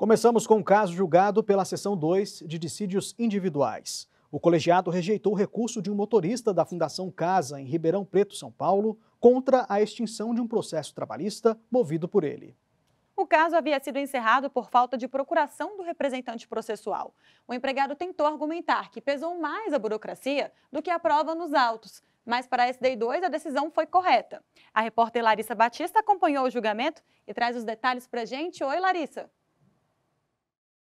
Começamos com um caso julgado pela Seção 2 de Dissídios Individuais. O colegiado rejeitou o recurso de um motorista da Fundação Casa, em Ribeirão Preto, São Paulo, contra a extinção de um processo trabalhista movido por ele. O caso havia sido encerrado por falta de procuração do representante processual. O empregado tentou argumentar que pesou mais a burocracia do que a prova nos autos, mas para a SDI2 a decisão foi correta. A repórter Larissa Batista acompanhou o julgamento e traz os detalhes para a gente. Oi, Larissa.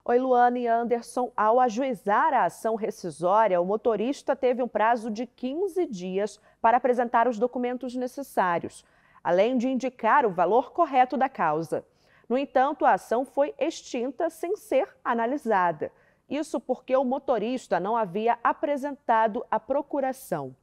Oi, Luana e Anderson. Ao ajuizar a ação rescisória, o motorista teve um prazo de 15 dias para apresentar os documentos necessários, além de indicar o valor correto da causa. No entanto, a ação foi extinta sem ser analisada. Isso porque o motorista não havia apresentado a procuração.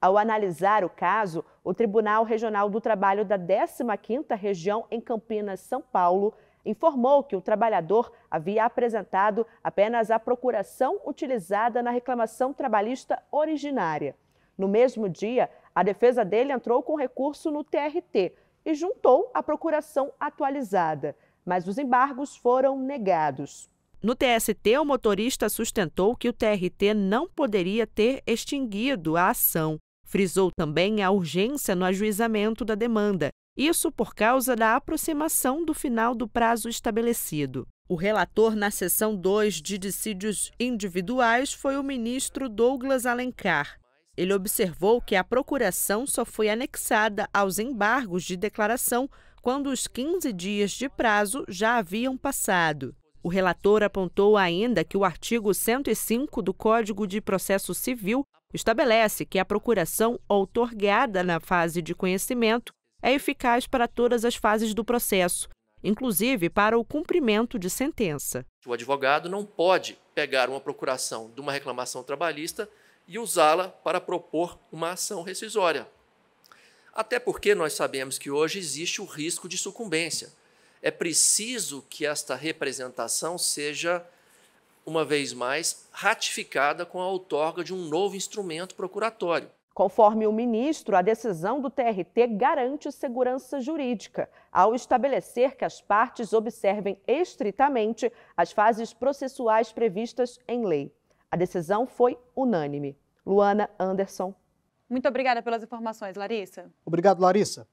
Ao analisar o caso, o Tribunal Regional do Trabalho da 15ª Região em Campinas, São Paulo, informou que o trabalhador havia apresentado apenas a procuração utilizada na reclamação trabalhista originária. No mesmo dia, a defesa dele entrou com recurso no TRT e juntou a procuração atualizada, mas os embargos foram negados. No TST, o motorista sustentou que o TRT não poderia ter extinguido a ação. Frisou também a urgência no ajuizamento da demanda isso por causa da aproximação do final do prazo estabelecido. O relator na sessão 2 de dissídios individuais foi o ministro Douglas Alencar. Ele observou que a procuração só foi anexada aos embargos de declaração quando os 15 dias de prazo já haviam passado. O relator apontou ainda que o artigo 105 do Código de Processo Civil estabelece que a procuração outorgada na fase de conhecimento é eficaz para todas as fases do processo, inclusive para o cumprimento de sentença. O advogado não pode pegar uma procuração de uma reclamação trabalhista e usá-la para propor uma ação rescisória. Até porque nós sabemos que hoje existe o risco de sucumbência. É preciso que esta representação seja, uma vez mais, ratificada com a outorga de um novo instrumento procuratório. Conforme o ministro, a decisão do TRT garante segurança jurídica, ao estabelecer que as partes observem estritamente as fases processuais previstas em lei. A decisão foi unânime. Luana Anderson. Muito obrigada pelas informações, Larissa. Obrigado, Larissa.